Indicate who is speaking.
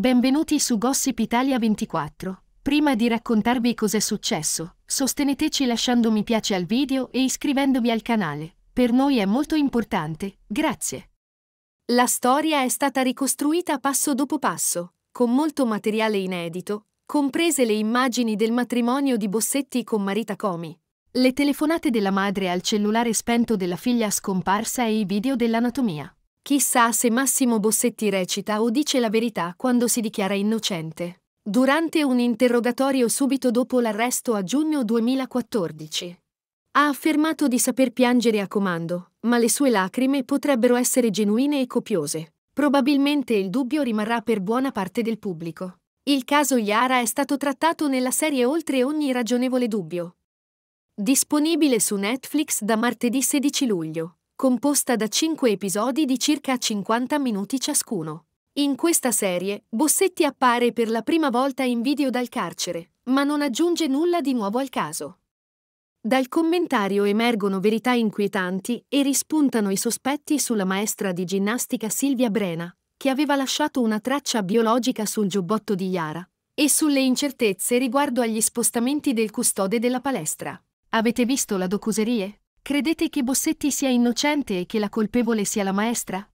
Speaker 1: Benvenuti su Gossip Italia 24. Prima di raccontarvi cos'è successo, sosteneteci lasciando mi piace al video e iscrivendovi al canale. Per noi è molto importante, grazie. La storia è stata ricostruita passo dopo passo, con molto materiale inedito, comprese le immagini del matrimonio di Bossetti con Marita Comi, le telefonate della madre al cellulare spento della figlia scomparsa e i video dell'anatomia. Chissà se Massimo Bossetti recita o dice la verità quando si dichiara innocente. Durante un interrogatorio subito dopo l'arresto a giugno 2014, ha affermato di saper piangere a comando, ma le sue lacrime potrebbero essere genuine e copiose. Probabilmente il dubbio rimarrà per buona parte del pubblico. Il caso Yara è stato trattato nella serie Oltre ogni ragionevole dubbio. Disponibile su Netflix da martedì 16 luglio composta da 5 episodi di circa 50 minuti ciascuno. In questa serie, Bossetti appare per la prima volta in video dal carcere, ma non aggiunge nulla di nuovo al caso. Dal commentario emergono verità inquietanti e rispuntano i sospetti sulla maestra di ginnastica Silvia Brena, che aveva lasciato una traccia biologica sul giubbotto di Yara, e sulle incertezze riguardo agli spostamenti del custode della palestra. Avete visto la docuserie? Credete che Bossetti sia innocente e che la colpevole sia la maestra?